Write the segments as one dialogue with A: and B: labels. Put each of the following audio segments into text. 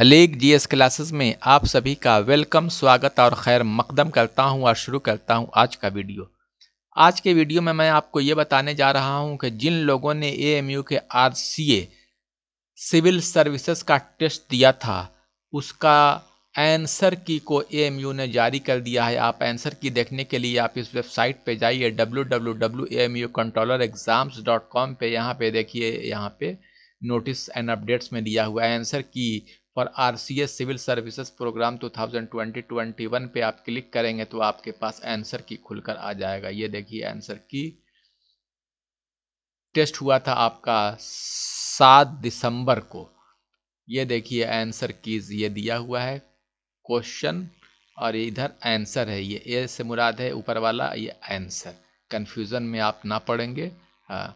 A: a leg GS classes में आप सभी का वेलकम स्वागत और खैर मकदम करता हूं और शुरू करता हूं आज का वीडियो आज के वीडियो में मैं आपको ये बताने जा रहा हूं कि जिन लोगों ने एएमयू के आरसीए सिविल सर्विसेज का टेस्ट दिया था उसका आंसर की को एएमयू ने जारी कर दिया है आप आंसर की देखने के लिए आप इस वेबसाइट पर जाइए W W W A M U controller exams dot com पर यहाँ पर देखिए यहाँ पे नोटिस एंड अपडेट्स में दिया हुआ है आंसर की और R C S civil services program two thousand twenty twenty one पे आप क्लिक करेंगे तो आपके पास आंसर की खुलकर आ जाएगा ये देखिए आंसर की टेस्ट हुआ था आपका सात दिसंबर को ये देखिए आंसर कीज ये दिया हुआ है क्वेश्चन और इधर आंसर है ये ए से मुराद है ऊपर वाला ये आंसर कन्फ्यूज़न में आप ना पढ़ेंगे हाँ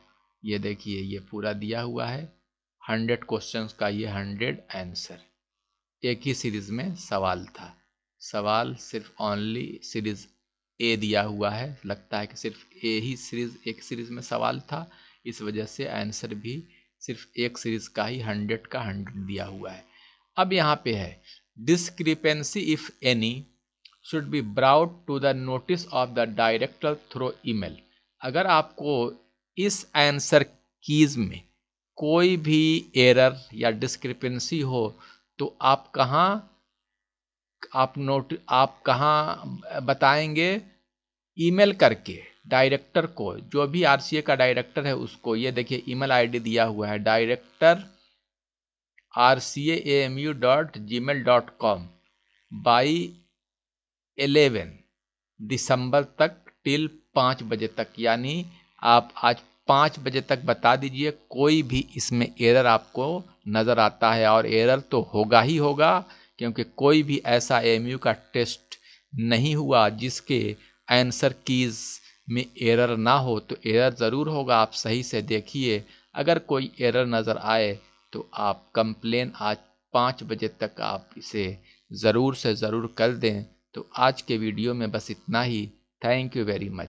A: ये देखिए ये पूरा दिया हुआ है हंड्रेड क्वेश्चंस का ये हंड्रेड आंसर एक ही सीरीज में सवाल था सवाल सिर्फ ओनली सीरीज ए दिया हुआ है लगता है कि सिर्फ ए ही सीरीज एक सीरीज में सवाल था इस वजह से आंसर भी सिर्फ एक सीरीज का ही हंड्रेड का हंड्रेड दिया हुआ है अब यहाँ पे है discrepancy if any should be brought to the notice of the director through email अगर आपको इस आंसर कीज में कोई भी एरर या डिस्क्रिपेंसी हो तो आप कहाँ आप नोट आप कहाँ बताएंगे ईमेल करके डायरेक्टर को जो भी आरसीए का डायरेक्टर है उसको ये देखिए ईमेल आईडी दिया हुआ है director R C A M U dot gmail dot com by eleven December तक टिल पाँच बजे तक यानी आप आज पाँच बजे तक बता दीजिए कोई भी इसमें एरर आपको नज़र आता है और एरर तो होगा ही होगा क्योंकि कोई भी ऐसा एम का टेस्ट नहीं हुआ जिसके आंसर कीज़ में एरर ना हो तो एरर ज़रूर होगा आप सही से देखिए अगर कोई एरर नज़र आए तो आप कंप्लेन आज पाँच बजे तक आप इसे ज़रूर से ज़रूर कर दें तो आज के वीडियो में बस इतना ही थैंक यू वेरी मच